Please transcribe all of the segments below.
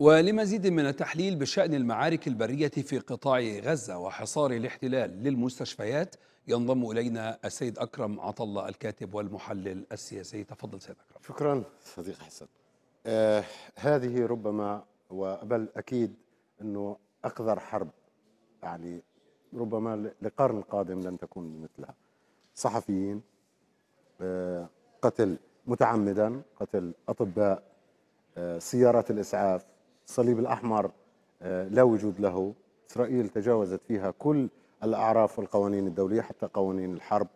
ولمزيد من التحليل بشأن المعارك البرية في قطاع غزة وحصار الاحتلال للمستشفيات ينضم إلينا السيد أكرم عطلة الكاتب والمحلل السياسي تفضل سيد أكرم شكرا صديق حسن آه هذه ربما وبل أكيد أنه أقذر حرب يعني ربما لقرن قادم لن تكون مثلها صحفيين آه قتل متعمدا قتل أطباء آه، سيارات الإسعاف الصليب الأحمر آه، لا وجود له إسرائيل تجاوزت فيها كل الأعراف والقوانين الدولية حتى قوانين الحرب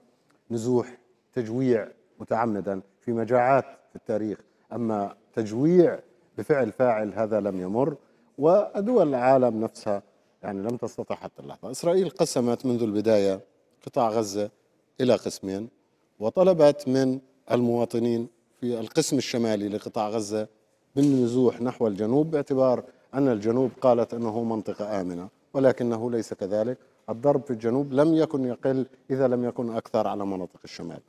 نزوح تجويع متعمدا في مجاعات في التاريخ أما تجويع بفعل فاعل هذا لم يمر ودول العالم نفسها يعني لم تستطع حتى اللحظة إسرائيل قسمت منذ البداية قطاع غزة إلى قسمين وطلبت من المواطنين في القسم الشمالي لقطاع غزة بالنزوح نحو الجنوب باعتبار أن الجنوب قالت أنه منطقة آمنة ولكنه ليس كذلك الضرب في الجنوب لم يكن يقل إذا لم يكن أكثر على مناطق الشمال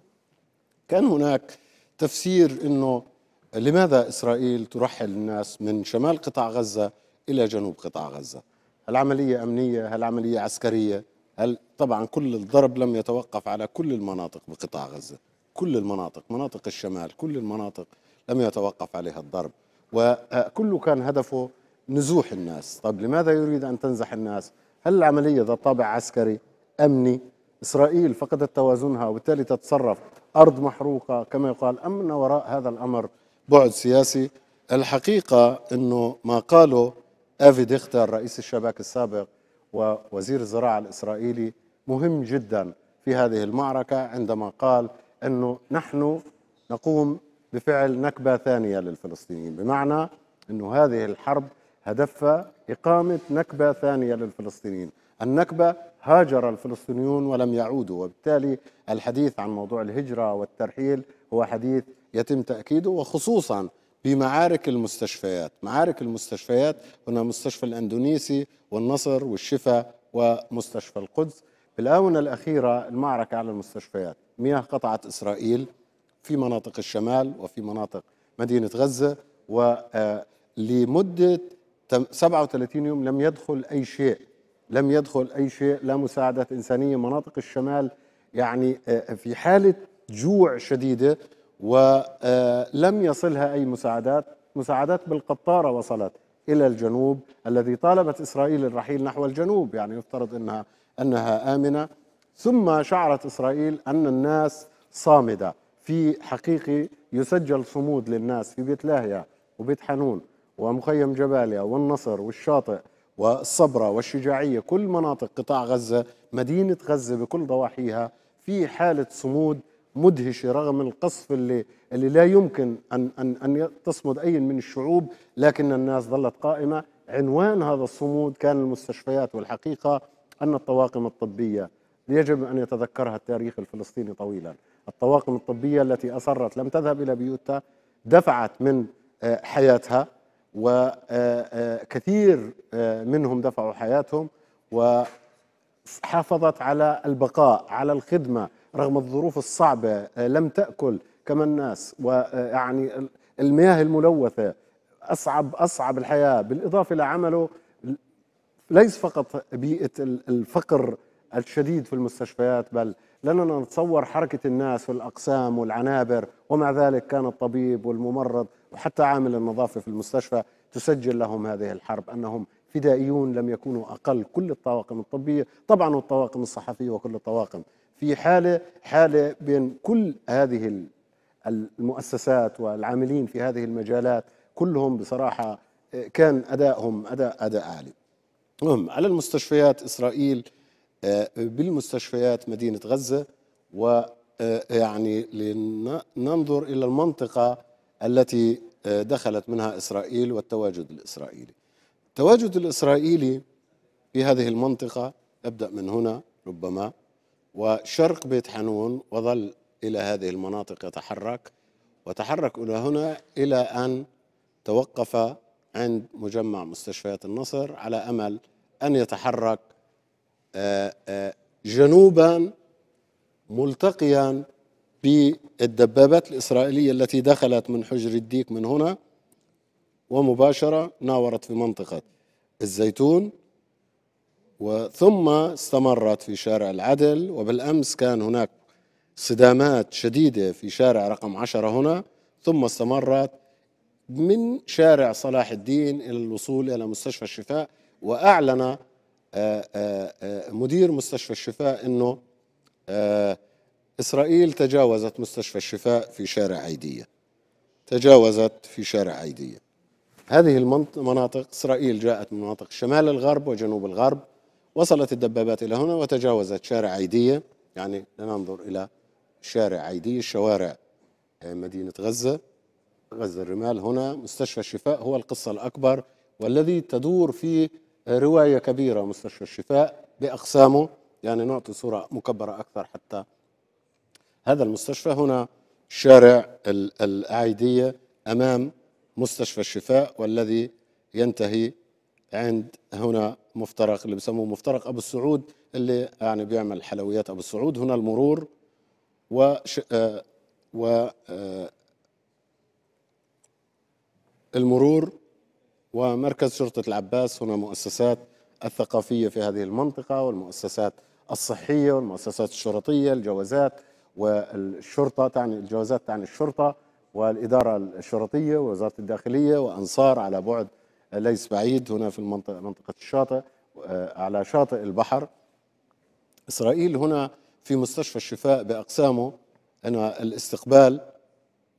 كان هناك تفسير أنه لماذا إسرائيل ترحل الناس من شمال قطاع غزة إلى جنوب قطاع غزة هل عملية أمنية هل عملية عسكرية هل طبعا كل الضرب لم يتوقف على كل المناطق بقطاع غزة كل المناطق مناطق الشمال كل المناطق لم يتوقف عليها الضرب وكله كان هدفه نزوح الناس طب لماذا يريد أن تنزح الناس هل العملية ذات طابع عسكري أمني إسرائيل فقدت توازنها وبالتالي تتصرف أرض محروقة كما يقال أم أن وراء هذا الأمر بعد سياسي الحقيقة أنه ما قاله أفي ديختر رئيس الشباك السابق ووزير الزراعة الإسرائيلي مهم جدا في هذه المعركة عندما قال أنه نحن نقوم بفعل نكبة ثانية للفلسطينيين بمعنى أنه هذه الحرب هدفها إقامة نكبة ثانية للفلسطينيين النكبة هاجر الفلسطينيون ولم يعودوا وبالتالي الحديث عن موضوع الهجرة والترحيل هو حديث يتم تأكيده وخصوصا بمعارك المستشفيات معارك المستشفيات هنا مستشفى الأندونيسي والنصر والشفاء ومستشفى القدس في الآونة الأخيرة المعركة على المستشفيات مياه قطعت إسرائيل في مناطق الشمال وفي مناطق مدينة غزة ولمدة آه، 37 يوم لم يدخل أي شيء لم يدخل أي شيء لا مساعدات إنسانية مناطق الشمال يعني آه، في حالة جوع شديدة ولم آه، يصلها أي مساعدات مساعدات بالقطارة وصلت إلى الجنوب الذي طالبت إسرائيل الرحيل نحو الجنوب يعني يفترض أنها أنها آمنة ثم شعرت إسرائيل أن الناس صامدة في حقيقي يسجل صمود للناس في بيت لاهيا وبيت حنون ومخيم جباليا والنصر والشاطئ والصبرة والشجاعية كل مناطق قطاع غزة مدينة غزة بكل ضواحيها في حالة صمود مدهشة رغم القصف اللي, اللي لا يمكن أن, أن, أن تصمد أي من الشعوب لكن الناس ظلت قائمة عنوان هذا الصمود كان المستشفيات والحقيقة أن الطواقم الطبية يجب أن يتذكرها التاريخ الفلسطيني طويلاً الطواقم الطبية التي أصرت لم تذهب إلى بيوتها دفعت من آه، حياتها وكثير آه، آه، منهم دفعوا حياتهم وحافظت على البقاء على الخدمة رغم الظروف الصعبة لم تأكل كما الناس ويعني المياه الملوثة أصعب أصعب الحياة بالإضافة لعمله ليس فقط بيئة الفقر الشديد في المستشفيات بل لأننا نتصور حركة الناس والأقسام والعنابر ومع ذلك كان الطبيب والممرض وحتى عامل النظافة في المستشفى تسجل لهم هذه الحرب أنهم فدائيون لم يكونوا أقل كل الطواقم الطبية طبعا والطواقم الصحفية وكل الطواقم في حالة حالة بين كل هذه المؤسسات والعاملين في هذه المجالات كلهم بصراحة آه، كان أدائهم أداء أداء عالي على المستشفيات إسرائيل بالمستشفيات مدينة غزة ويعني آه، لننظر إلى المنطقة التي آه، دخلت منها إسرائيل والتواجد الإسرائيلي التواجد الإسرائيلي في هذه المنطقة أبدأ من هنا ربما وشرق بيت حنون وظل إلى هذه المناطق يتحرك وتحرك إلى هنا إلى أن توقف عند مجمع مستشفيات النصر على أمل أن يتحرك جنوبا ملتقيا بالدبابات الإسرائيلية التي دخلت من حجر الديك من هنا ومباشرة ناورت في منطقة الزيتون وثم استمرت في شارع العدل وبالأمس كان هناك صدامات شديدة في شارع رقم عشرة هنا ثم استمرت من شارع صلاح الدين إلى الوصول إلى مستشفى الشفاء وأعلن آه، آه، آه، مدير مستشفى الشفاء انه اسرائيل تجاوزت مستشفى الشفاء في شارع عيديه تجاوزت في شارع عيديه هذه المناطق اسرائيل جاءت من مناطق شمال الغرب وجنوب الغرب وصلت الدبابات الى هنا وتجاوزت شارع عيديه يعني لننظر الى شارع عيديه شوارع مدينه غزه غزه الرمال هنا مستشفى الشفاء هو القصه الاكبر والذي تدور فيه روايه كبيره مستشفى الشفاء باقسامه يعني نعطي صوره مكبره اكثر حتى هذا المستشفى هنا شارع الاعيديه امام مستشفى الشفاء والذي ينتهي عند هنا مفترق اللي بسموه مفترق ابو السعود اللي يعني بيعمل حلويات ابو السعود هنا المرور و آه، و آه، المرور ومركز شرطة العباس هنا مؤسسات الثقافية في هذه المنطقة والمؤسسات الصحية والمؤسسات الشرطية الجوازات والشرطة تعني الجوازات تعني الشرطة والإدارة الشرطية ووزارة الداخلية وأنصار على بعد ليس بعيد هنا في المنطقة منطقة الشاطئ آه، على شاطئ البحر إسرائيل هنا في مستشفى الشفاء بأقسامه أن الاستقبال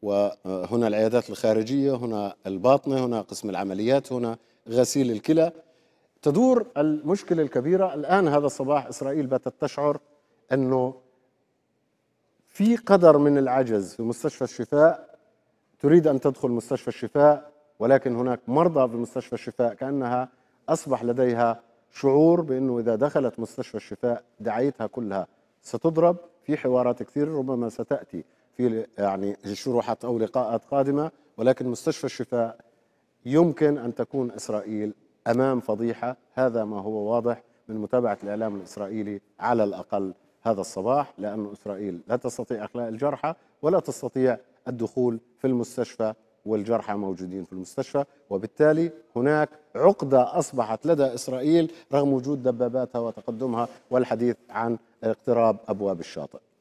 وهنا العيادات الخارجية هنا الباطنة هنا قسم العمليات هنا غسيل الكلى تدور المشكلة الكبيرة الآن هذا الصباح إسرائيل باتت تشعر أنه في قدر من العجز في مستشفى الشفاء تريد أن تدخل مستشفى الشفاء ولكن هناك مرضى في مستشفى الشفاء كأنها أصبح لديها شعور بأنه إذا دخلت مستشفى الشفاء دعايتها كلها ستضرب في حوارات كثيرة ربما ستأتي في يعني شروحات أو لقاءات قادمة ولكن مستشفى الشفاء يمكن أن تكون إسرائيل أمام فضيحة هذا ما هو واضح من متابعة الإعلام الإسرائيلي على الأقل هذا الصباح لأن إسرائيل لا تستطيع إخلاء الجرحى ولا تستطيع الدخول في المستشفى والجرحى موجودين في المستشفى وبالتالي هناك عقدة أصبحت لدى إسرائيل رغم وجود دباباتها وتقدمها والحديث عن اقتراب أبواب الشاطئ